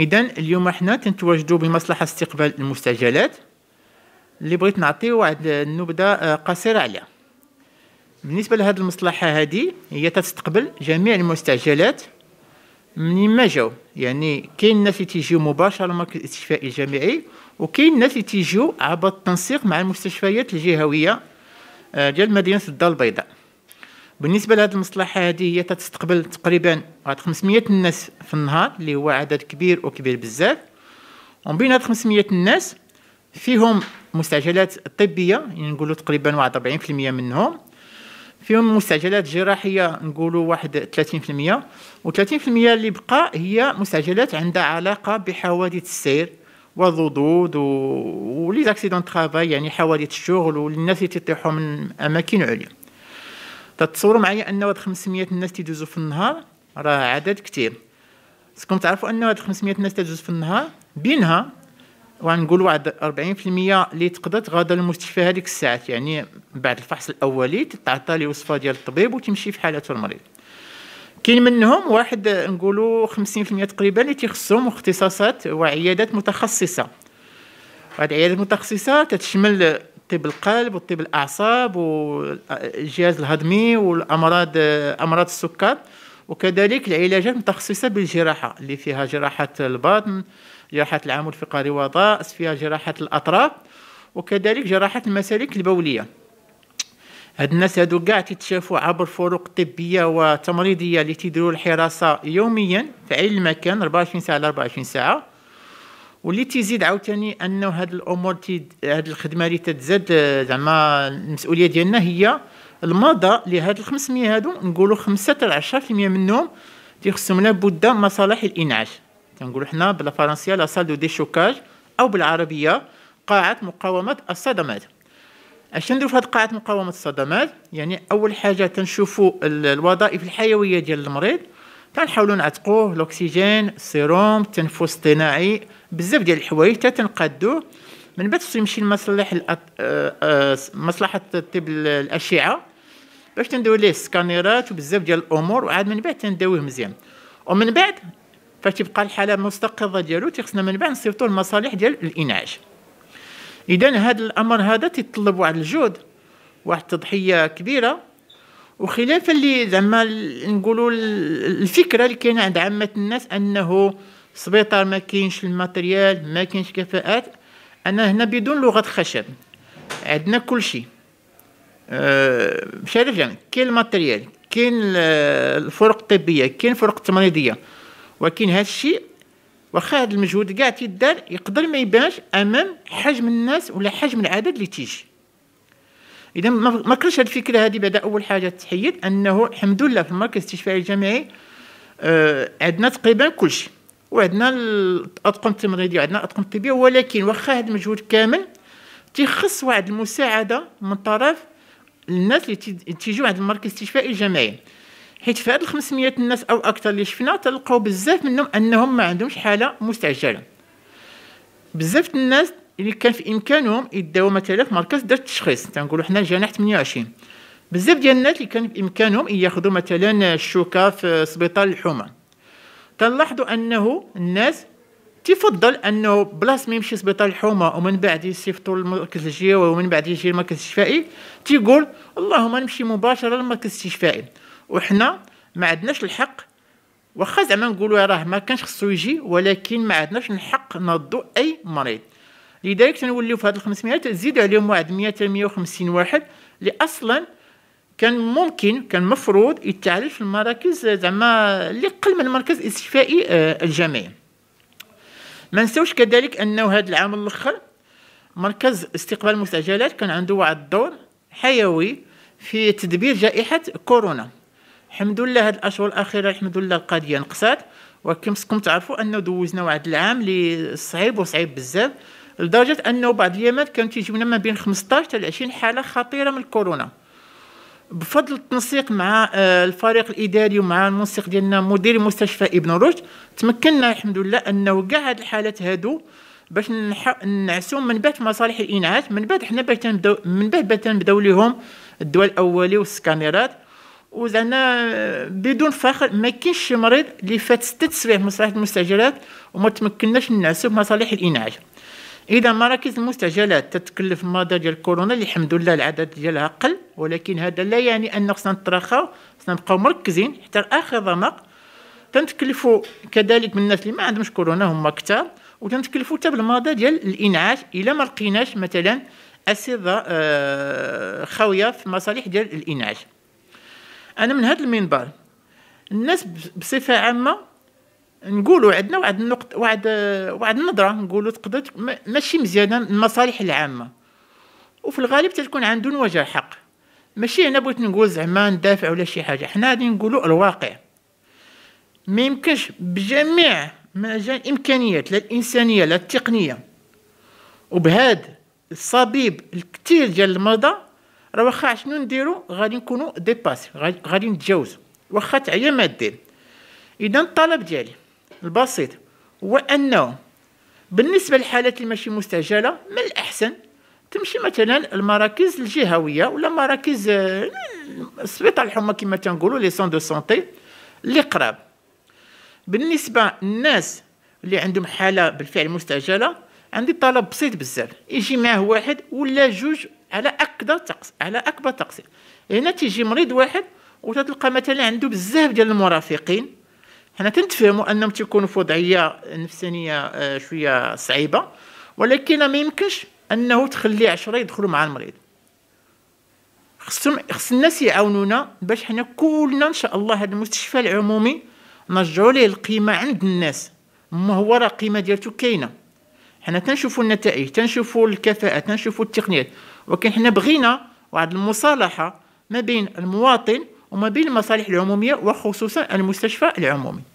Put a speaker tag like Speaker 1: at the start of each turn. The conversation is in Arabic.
Speaker 1: اذا اليوم حنا تنتواجدوا بمصلحه استقبال المستعجلات اللي بغيت نعطي واحد النبذه آه، قصيره عليها بالنسبه لهاد المصلحه هذه هي تستقبل جميع المستعجلات من ما جاو يعني كاين الناس اللي تيجيو مباشره مركز الاستشفاء الجامعي وكاين الناس اللي تيجيو عبر التنسيق مع المستشفيات الجهويه آه، ديال مدينه الدار البيضاء بالنسبه لهذه المصلحه هذه هي تستقبل تقريبا 500 الناس في النهار اللي هو عدد كبير وكبير بزاف ومن بين هاد 500 الناس فيهم مستعجلات طبيه يعني نقولوا تقريبا واحد 40% منهم فيهم مستعجلات جراحيه نقولوا واحد 30% و30% اللي بقى هي مستعجلات عندها علاقه بحوادث السير والردود و... لي زاكسيدون ترافاي يعني حوادث الشغل والناس اللي تطيحوا من اماكن عليا تتصوروا معايا ان هاد 500 الناس تيدوزوا في النهار راه عدد كثير خصكم تعرفوا ان هاد 500 الناس تدوز في النهار بينها وغنقول واحد 40% اللي تقدر تغادر المستشفى هذيك الساعات يعني بعد الفحص الاولي تتعطى لي وصفه ديال الطبيب وتمشي في حالته المريض كاين منهم واحد نقولوا 50% تقريبا اللي تيخصهم اختصاصات وعيادات متخصصه هاد العيادات المتخصصه تتشمل طب القلب وطب الاعصاب والجهاز الهضمي والامراض امراض السكر وكذلك العلاجات المتخصصه بالجراحه اللي فيها جراحه البطن جراحه العمود الفقري والضاس فيها جراحه الاطراف وكذلك جراحه المسالك البوليه هاد الناس هادو كاع تيتشافوا عبر فروق طبيه وتمريضيه اللي تيديروا الحراسه يوميا في عين المكان 24 ساعه على 24 ساعه واللي تيزيد عاوتاني انه هاد الامور تي هاد الخدمه اللي تتزاد آه، زعما المسؤوليه ديالنا هي المضى لهاد ال 500 هادو نقولوا 5 حتى 10% منهم تيخصهم لابد مصالح الانعاش تنقولوا حنا بالفرنسيه لا سال دو ديشوكاج او بالعربيه قاعه مقاومه الصدمات اش نديرو في هاد قاعه مقاومه الصدمات يعني اول حاجه تنشوفوا الوظائف الحيويه ديال المريض كان نعتقوه يعتقوه الاكسجين السيروم التنفس اصطناعي بزاف ديال الحوايج حتى تنقادوه من بعد خصو يمشي لمصلح آه، آه، مصلحه الطب الاشعه باش تندوي ليه السكانيرات وبزاف ديال الامور وعاد من بعد تنداويه مزيان ومن بعد فاش تبقى الحاله مستقره ديالو تيخصنا من بعد نصيفطو المصالح ديال الانعاش اذا هذا الامر هذا تيطلب واحد الجهد واحد التضحيه كبيره وخلافا اللي زعما نقولوا الفكره اللي كاينه عند عامه الناس انه السبيطار ما كاينش الماتريال ما كاينش كفاءات انا هنا بدون لغه خشب عندنا كل شيء أه يعني كاين الماتريال كاين الفرق الطبيه كاين الفرق التمريضيه ولكن هذا الشيء واخا هذا المجهود كاع تيدار يقدر ما يبانش امام حجم الناس ولا حجم العدد اللي تيجي اذا ما كرهتش هذه الفكره هذه بعد اول حاجه تحيد انه الحمد لله في المركز الاستشفائي الجامعي آه عندنا تقريبا كل شيء وعندنا الاطقم التمريضيه وعندنا الاطقم الطبيه ولكن واخا هذا المجهود كامل تيخص واحد المساعده من طرف الناس اللي تيجيو عند المركز الاستشفائي الجامعي حيت في هاد 500 الناس او اكثر اللي شفنا تلقاو بزاف منهم انهم ما عندهمش حاله مستعجله بزاف الناس اللي كان في امكانهم يداو مثلا في مركز دار التشخيص تنقولوا حنا جناح 28 بزاف ديال الناس اللي كان بامكانهم ياخذوا مثلا الشوكه في سبيطار الحومه تلاحظوا انه الناس تفضل انه بلاص ما يمشي سبيطار الحومه ومن بعد يسيفطوا لمركز الجيوي ومن بعد يجي المركز الشفائي تيقول اللهم نمشي مباشره للمركز الشفائي وحنا ما عندناش الحق واخا زعما نقولوا راه ما كانش خصو يجي ولكن ما عندناش الحق نضو اي مريض لذلك تنوليو في هاد ال 500 زيد عليهم واحد 100 150 واحد اللي اصلا كان ممكن كان مفروض يتعالج في المراكز زعما اللي قل من المركز الاستشفائي آه، الجامعي ما نساوش كذلك انه هذا العام الاخر مركز استقبال المستعجلات كان عنده واحد الدور حيوي في تدبير جائحه كورونا الحمد لله هاد الاشهر الاخيره الحمد لله القضيه نقصات ولكن تعرفوا انه دوزنا واحد العام اللي صعيب وصعيب بزاف لدرجه انه بعض اليامات كان تيجيونا ما بين 15 حتى 20 حاله خطيره من الكورونا بفضل التنسيق مع آه، الفريق الاداري ومع المنسق ديالنا مدير مستشفى ابن رشد تمكنا الحمد لله انه كاع هاد الحالات هادو باش نعسو من بعد مصالح الانعاش من بعد حنا باش تنبداو من بعد باش تنبداو ليهم الدواء الاولي والسكانيرات وزعما آه، بدون فخر ما كاينش شي مريض اللي فات ستة سوايع مصالح المستاجرات وما تمكناش نعسو بمصالح الانعاش اذا مراكز المستعجلات تتكلف مادة ديال كورونا اللي الحمد لله العدد ديالها قل ولكن هذا لا يعني ان خصنا نتراخاو خصنا نبقاو مركزين حتى اخر رمق تنتكلفوا كذلك من الناس اللي ما عندهمش كورونا هما كثار وتنتكلفوا حتى بالماضي ديال الانعاش الا ما لقيناش مثلا اسره آه، خاويه في مصالح ديال الانعاش انا من هذا المنبر الناس بصفه عامه نقولوا عندنا واحد النقطه واحد واحد النظره نقولوا تقدر ماشي مزيانه المصالح العامه وفي الغالب تتكون عندهم وجه حق ماشي انا بغيت نقول زعما ندافع ولا شي حاجه حنا غادي نقولوا الواقع ما يمكنش بجميع مجال الامكانيات لا الانسانيه لا التقنيه وبهذا الصبيب الكثير ديال المرضى راه واخا شنو نديرو غادي نكونوا ديباسي غادي نتجاوزو واخا تعيا ما دير اذا الطلب ديالي البسيط هو أنه بالنسبة للحالات اللي ماشي مستعجلة من الأحسن تمشي مثلا المراكز الجهوية ولا مراكز آه، السبيطار الحمى كما تنقولوا لي سون دو سونتي اللي قراب بالنسبة للناس اللي عندهم حالة بالفعل مستعجلة عندي طلب بسيط بزاف يجي معاه واحد ولا جوج على أكبر تقص على أكبر تقصير هنا تيجي مريض واحد وتتلقى مثلا عنده بزاف ديال المرافقين حنا تنتفهموا انهم تيكونوا في وضعيه نفسانيه آه، شويه صعيبه ولكن ما يمكنش انه تخلي عشرة يدخلوا مع المريض خصهم خص الناس يعاونونا باش حنا كلنا ان شاء الله هذا المستشفى العمومي نرجعوا ليه القيمه عند الناس ما هو راه القيمه ديالته كاينه حنا تنشوفوا النتائج تنشوفوا الكفاءه تنشوفوا التقنيات ولكن حنا بغينا واحد المصالحه ما بين المواطن وما بين المصالح العموميه وخصوصا المستشفى العمومي